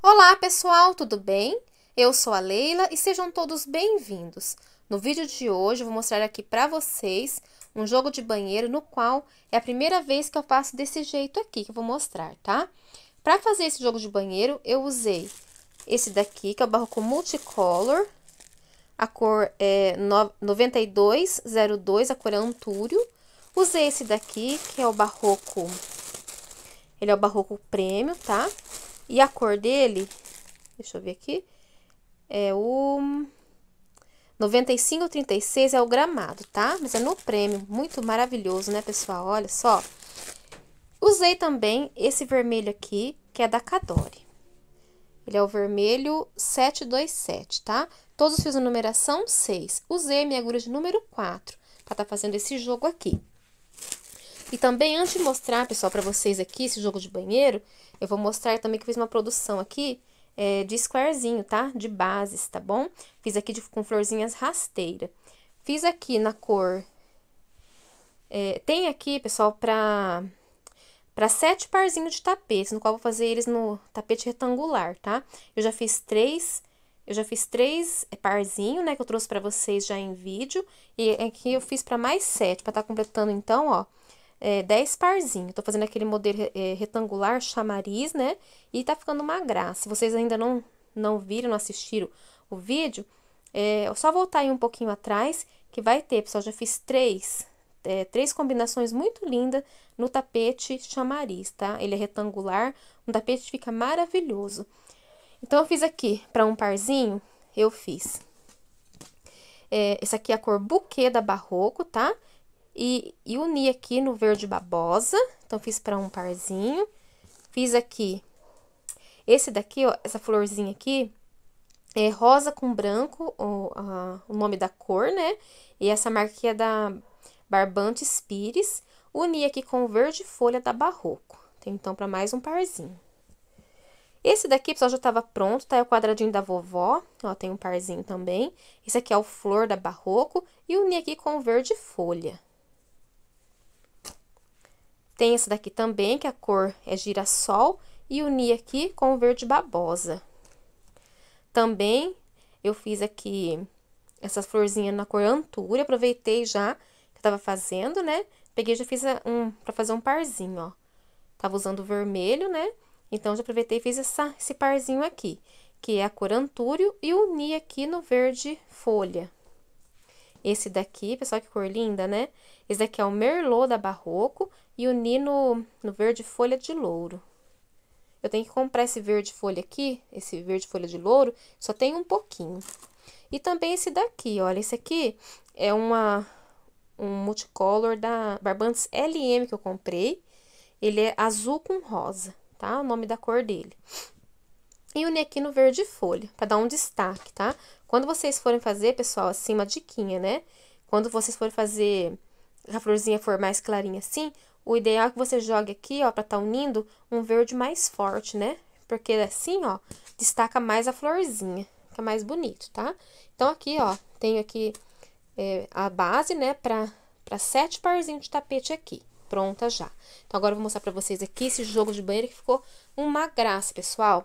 Olá pessoal, tudo bem? Eu sou a Leila e sejam todos bem-vindos. No vídeo de hoje vou mostrar aqui para vocês um jogo de banheiro no qual é a primeira vez que eu faço desse jeito aqui que eu vou mostrar, tá? Para fazer esse jogo de banheiro eu usei esse daqui, que é o barroco multicolor. A cor é 9202, a cor é antúrio. Usei esse daqui, que é o barroco... Ele é o barroco prêmio, tá? E a cor dele, deixa eu ver aqui, é o... 95,36 é o gramado, tá? Mas é no prêmio, muito maravilhoso, né, pessoal? Olha só. Usei também esse vermelho aqui, que é da Cadore. Ele é o vermelho 727, tá? Todos os fios da numeração, 6. Usei é minha agulha de número 4 para estar tá fazendo esse jogo aqui. E também, antes de mostrar, pessoal, para vocês aqui, esse jogo de banheiro, eu vou mostrar também que eu fiz uma produção aqui é, de squarezinho, tá? De bases, tá bom? Fiz aqui de, com florzinhas rasteira. Fiz aqui na cor... É, tem aqui, pessoal, para para sete parzinhos de tapetes, no qual vou fazer eles no tapete retangular, tá? Eu já fiz três, eu já fiz três eh, parzinho, né, que eu trouxe para vocês já em vídeo, e aqui é eu fiz para mais sete, para estar tá completando então, ó, é, dez parzinhos. Tô fazendo aquele modelo é, retangular chamariz, né, e tá ficando uma graça. Se vocês ainda não, não viram, não assistiram o vídeo, é só voltar aí um pouquinho atrás, que vai ter, pessoal, já fiz três é, três combinações muito lindas no tapete chamariz, tá? Ele é retangular, um tapete fica maravilhoso. Então, eu fiz aqui para um parzinho, eu fiz. É, essa aqui é a cor buquê da Barroco, tá? E, e uni aqui no verde babosa, então, fiz para um parzinho. Fiz aqui, esse daqui, ó, essa florzinha aqui, é rosa com branco, o, a, o nome da cor, né? E essa marquinha é da Barbantes Pires, uni aqui com verde folha da Barroco. Tem então para mais um parzinho. Esse daqui, pessoal, já estava pronto, tá? É o quadradinho da vovó, ó, tem um parzinho também. Esse aqui é o flor da Barroco e uni aqui com verde folha. Tem esse daqui também, que a cor é girassol e uni aqui com verde babosa. Também eu fiz aqui essa florzinha na cor antúria, aproveitei já que eu tava fazendo, né? Peguei e já fiz um para fazer um parzinho, ó. Tava usando o vermelho, né? Então, já aproveitei e fiz essa, esse parzinho aqui, que é a cor antúrio, e uni aqui no verde folha. Esse daqui, pessoal, que cor linda, né? Esse daqui é o merlot da Barroco, e uni no, no verde folha de louro. Eu tenho que comprar esse verde folha aqui, esse verde folha de louro, só tem um pouquinho. E também esse daqui, olha, esse aqui é uma um multicolor da Barbantes LM que eu comprei. Ele é azul com rosa, tá? O nome da cor dele. E uni aqui no verde folha, para dar um destaque, tá? Quando vocês forem fazer, pessoal, assim, uma diquinha, né? Quando vocês forem fazer, a florzinha for mais clarinha assim, o ideal é que você jogue aqui, ó, pra tá unindo, um verde mais forte, né? Porque assim, ó, destaca mais a florzinha, fica mais bonito, tá? Então, aqui, ó, tenho aqui é, a base, né, para sete parzinhos de tapete aqui, pronta já. Então, agora eu vou mostrar para vocês aqui esse jogo de banheiro que ficou uma graça, pessoal.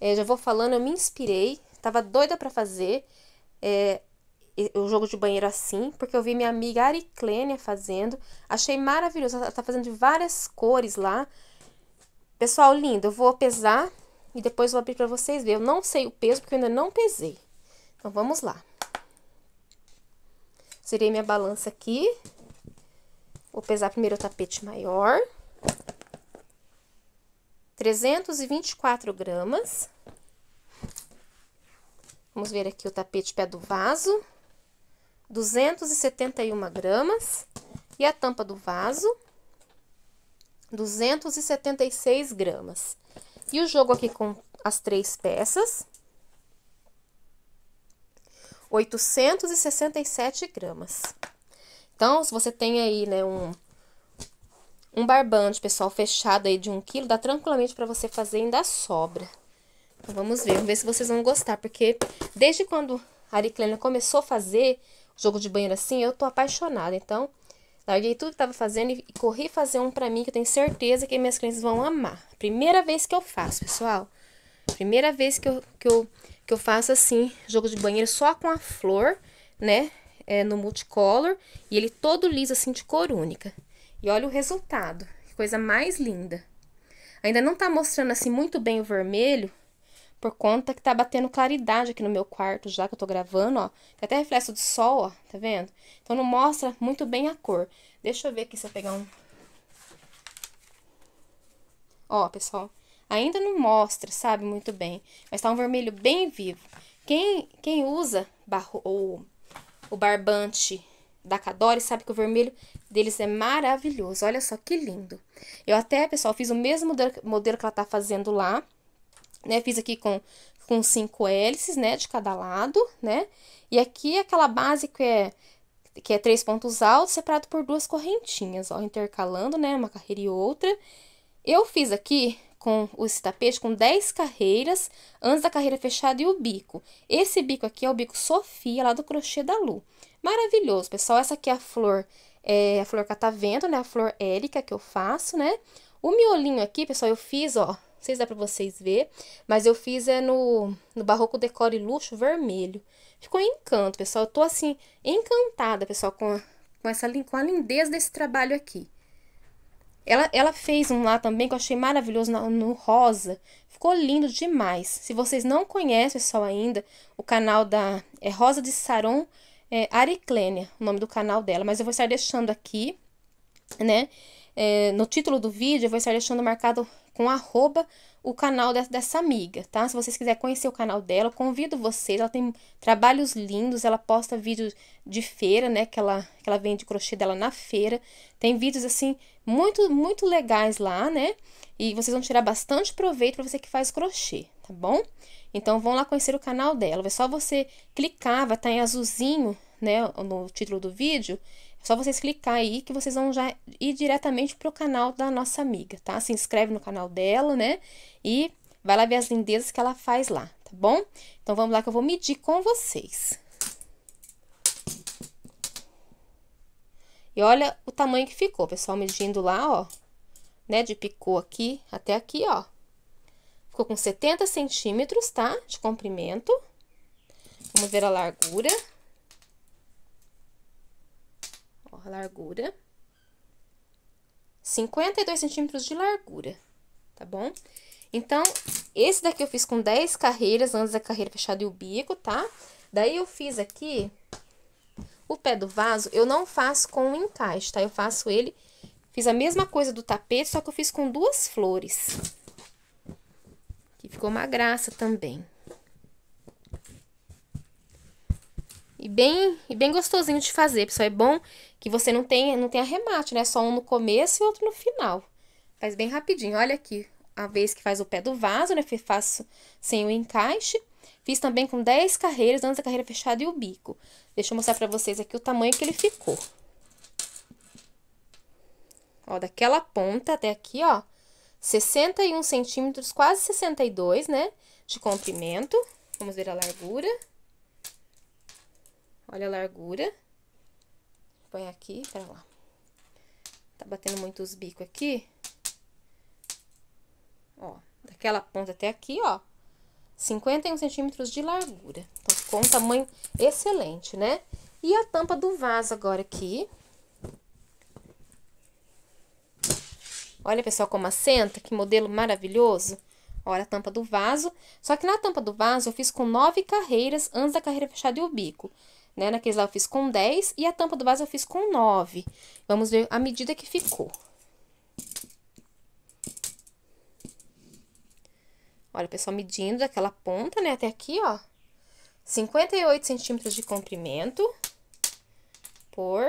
É, já vou falando, eu me inspirei, tava doida para fazer é, o jogo de banheiro assim, porque eu vi minha amiga Ariclênia fazendo, achei maravilhoso, ela tá fazendo de várias cores lá. Pessoal, lindo, eu vou pesar e depois vou abrir para vocês verem. Eu não sei o peso, porque eu ainda não pesei. Então, vamos lá. Tirei minha balança aqui. Vou pesar primeiro o tapete maior. 324 gramas. Vamos ver aqui o tapete pé do vaso. 271 gramas. E a tampa do vaso, 276 gramas. E o jogo aqui com as três peças, 867 gramas. Então, se você tem aí, né, um, um barbante, pessoal, fechado aí de um quilo, dá tranquilamente para você fazer ainda sobra. Então, vamos ver, vamos ver se vocês vão gostar, porque desde quando a Ariclena começou a fazer jogo de banheiro assim, eu tô apaixonada, então... Larguei tudo que tava fazendo e corri fazer um pra mim que eu tenho certeza que minhas clientes vão amar. Primeira vez que eu faço, pessoal. Primeira vez que eu, que eu, que eu faço assim, jogo de banheiro só com a flor, né? É, no multicolor. E ele todo liso assim de cor única. E olha o resultado. Que coisa mais linda. Ainda não tá mostrando assim muito bem o vermelho. Por conta que tá batendo claridade aqui no meu quarto, já que eu tô gravando, ó. Tem até reflexo de sol, ó. Tá vendo? Então não mostra muito bem a cor. Deixa eu ver aqui se eu pegar um... Ó, pessoal. Ainda não mostra, sabe, muito bem. Mas tá um vermelho bem vivo. Quem, quem usa barro, ou, o barbante da Cadore sabe que o vermelho deles é maravilhoso. Olha só que lindo. Eu até, pessoal, fiz o mesmo modelo, modelo que ela tá fazendo lá. Né? Fiz aqui com, com cinco hélices, né? De cada lado, né? E aqui aquela base que é que é três pontos altos, separado por duas correntinhas, ó, intercalando, né, uma carreira e outra. Eu fiz aqui com os tapetes com 10 carreiras antes da carreira fechada e o bico. Esse bico aqui é o bico Sofia, lá do crochê da Lu. Maravilhoso, pessoal. Essa aqui é a flor, é, a flor catavento, tá né? A flor érica que eu faço, né? O miolinho aqui, pessoal, eu fiz, ó, não sei se dá pra vocês ver, mas eu fiz é no, no Barroco Decore Luxo Vermelho. Ficou um encanto, pessoal. Eu tô, assim, encantada, pessoal, com a, com, essa, com a lindeza desse trabalho aqui. Ela, ela fez um lá também que eu achei maravilhoso no, no rosa. Ficou lindo demais. Se vocês não conhecem, só ainda, o canal da é Rosa de Saron é, Ariclênia, o nome do canal dela. Mas eu vou estar deixando aqui, né? É, no título do vídeo, eu vou estar deixando marcado com arroba o canal dessa amiga, tá? Se vocês quiserem conhecer o canal dela, convido vocês. Ela tem trabalhos lindos, ela posta vídeos de feira, né? Que ela, que ela vende crochê dela na feira. Tem vídeos, assim, muito, muito legais lá, né? E vocês vão tirar bastante proveito para você que faz crochê, tá bom? Então, vão lá conhecer o canal dela. É só você clicar, vai estar tá em azulzinho, né? No título do vídeo só vocês clicar aí que vocês vão já ir diretamente pro canal da nossa amiga, tá? Se inscreve no canal dela, né? E vai lá ver as lindezas que ela faz lá, tá bom? Então, vamos lá que eu vou medir com vocês. E olha o tamanho que ficou, pessoal, medindo lá, ó, né, de picô aqui até aqui, ó. Ficou com 70 centímetros, tá, de comprimento. Vamos ver a largura. largura, 52 centímetros de largura, tá bom? Então, esse daqui eu fiz com 10 carreiras, antes da carreira fechada e o bico, tá? Daí, eu fiz aqui o pé do vaso, eu não faço com encaixe, tá? Eu faço ele, fiz a mesma coisa do tapete, só que eu fiz com duas flores. Que ficou uma graça também. E bem, e bem gostosinho de fazer, pessoal. É bom que você não tem, não tem arremate, né? Só um no começo e outro no final. Faz bem rapidinho. Olha aqui, a vez que faz o pé do vaso, né? Faço sem o encaixe. Fiz também com 10 carreiras, antes a carreira fechada e o bico. Deixa eu mostrar pra vocês aqui o tamanho que ele ficou. Ó, daquela ponta até aqui, ó, 61 centímetros, quase 62, né? De comprimento. Vamos ver a largura. Olha a largura põe aqui pera lá. Tá batendo muito os bicos aqui. Ó, daquela ponta até aqui, ó. 51 centímetros de largura. Então, ficou um tamanho excelente, né? E a tampa do vaso agora aqui. Olha, pessoal, como assenta, que modelo maravilhoso. Olha a tampa do vaso. Só que na tampa do vaso eu fiz com nove carreiras antes da carreira fechada e o bico. Né? Naqueles lá eu fiz com 10 e a tampa do vaso eu fiz com 9. Vamos ver a medida que ficou. Olha, pessoal, medindo aquela ponta, né, até aqui, ó. 58 centímetros de comprimento por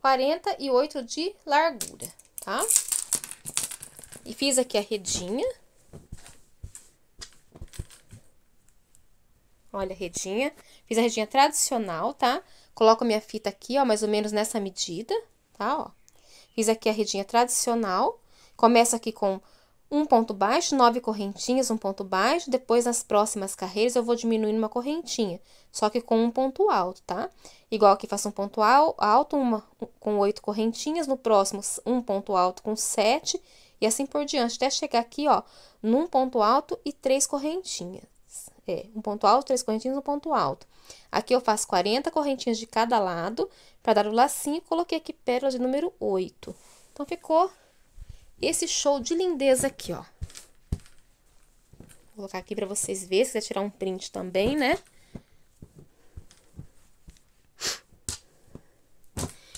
48 de largura, tá? E fiz aqui a redinha. Olha a redinha. Fiz a redinha tradicional, tá? Coloco minha fita aqui, ó, mais ou menos nessa medida, tá? Ó. Fiz aqui a redinha tradicional. Começa aqui com um ponto baixo, nove correntinhas, um ponto baixo. Depois, nas próximas carreiras, eu vou diminuindo uma correntinha, só que com um ponto alto, tá? Igual aqui, faço um ponto alto, uma com oito correntinhas. No próximo, um ponto alto com sete e assim por diante, até chegar aqui, ó, num ponto alto e três correntinhas. É, um ponto alto, três correntinhas, um ponto alto. Aqui eu faço 40 correntinhas de cada lado, para dar o lacinho, coloquei aqui pérola de número 8. Então, ficou esse show de lindeza aqui, ó. Vou colocar aqui para vocês verem, se quiser tirar um print também, né?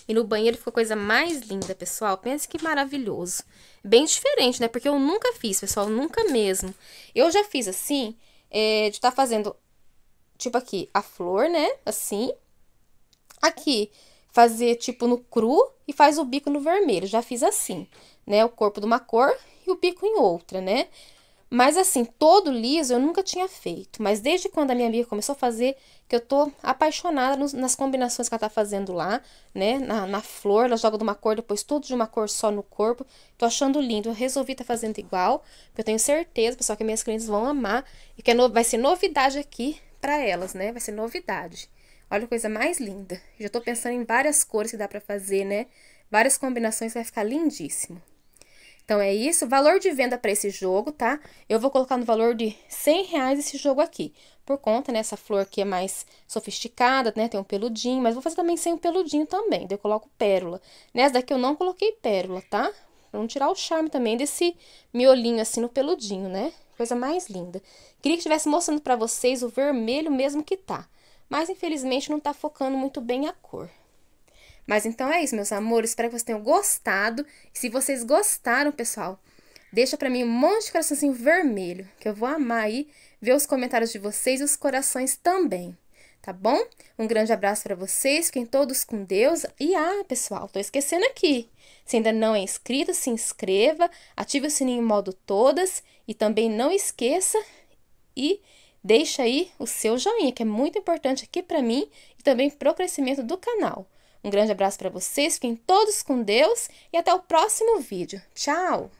E no banheiro ficou a coisa mais linda, pessoal. Pensa que maravilhoso. Bem diferente, né? Porque eu nunca fiz, pessoal, nunca mesmo. Eu já fiz assim, é, de estar tá fazendo, tipo aqui, a flor, né? Assim. Aqui, fazer tipo no cru e faz o bico no vermelho. Já fiz assim, né? O corpo de uma cor e o bico em outra, né? Mas assim, todo liso eu nunca tinha feito. Mas desde quando a minha amiga começou a fazer, que eu tô apaixonada nos, nas combinações que ela tá fazendo lá, né? Na, na, flor, ela joga de uma cor, depois tudo de uma cor só no corpo. Tô achando lindo. Eu resolvi tá fazendo igual, eu tenho certeza, pessoal, que minhas clientes vão amar. E que é no, vai ser novidade aqui para elas, né? Vai ser novidade. Olha a coisa mais linda. Já tô pensando em várias cores que dá para fazer, né? Várias combinações, vai ficar lindíssimo. Então, é isso. Valor de venda para esse jogo, tá? Eu vou colocar no valor de 100 reais esse jogo aqui. Por conta, né? Essa flor aqui é mais sofisticada, né? Tem um peludinho, mas vou fazer também sem um peludinho também. Daí eu coloco pérola. Nessa daqui eu não coloquei pérola, tá? Pra não tirar o charme também desse miolinho assim no peludinho, né? Coisa mais linda. Queria que estivesse mostrando pra vocês o vermelho mesmo que tá. Mas, infelizmente, não tá focando muito bem a cor. Mas então é isso, meus amores. Espero que vocês tenham gostado. E se vocês gostaram, pessoal, deixa para mim um monte de coraçãozinho vermelho, que eu vou amar aí ver os comentários de vocês e os corações também. Tá bom? Um grande abraço para vocês, fiquem todos com Deus. E ah, pessoal, tô esquecendo aqui. Se ainda não é inscrito, se inscreva, ative o sininho em modo todas e também não esqueça e deixa aí o seu joinha, que é muito importante aqui para mim e também pro crescimento do canal. Um grande abraço para vocês, fiquem todos com Deus e até o próximo vídeo. Tchau!